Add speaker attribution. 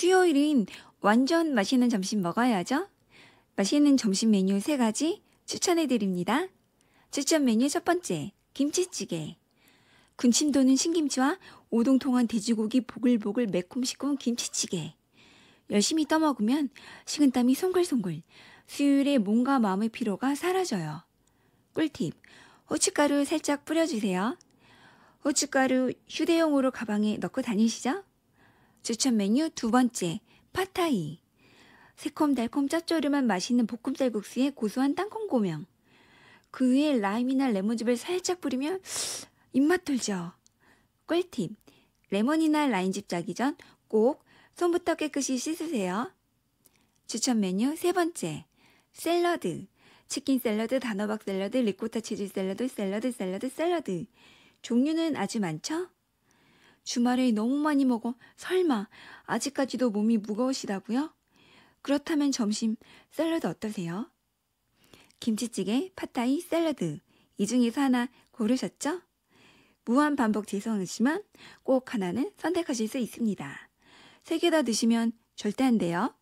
Speaker 1: 수요일인 완전 맛있는 점심 먹어야죠. 맛있는 점심 메뉴 세가지 추천해 드립니다. 추천 메뉴 첫 번째, 김치찌개. 군침 도는 신김치와 오동통한 돼지고기 보글보글 매콤시 운 김치찌개. 열심히 떠먹으면 식은땀이 송글송글, 수요일에 몸과 마음의 피로가 사라져요. 꿀팁, 후춧가루 살짝 뿌려주세요. 후춧가루 휴대용으로 가방에 넣고 다니시죠? 추천 메뉴 두 번째, 파타이. 새콤달콤 짭조름한 맛있는 볶음살 국수에 고소한 땅콩 고명. 그 위에 라임이나 레몬즙을 살짝 뿌리면 입맛 돌죠. 꿀팁. 레몬이나 라임즙 짜기 전 꼭 손부터 깨끗이 씻으세요. 추천 메뉴 세 번째. 샐러드. 치킨 샐러드, 단호박 샐러드, 리코타 치즈 샐러드, 샐러드, 샐러드, 샐러드. 종류는 아주 많죠? 주말에 너무 많이 먹어 설마 아직까지도 몸이 무거우시다고요? 그렇다면 점심 샐러드 어떠세요? 김치찌개, 팟타이, 샐러드 이 중에서 하나 고르셨죠? 무한 반복 죄송하지만 꼭 하나는 선택하실 수 있습니다. 세 개 다 드시면 절대 안 돼요.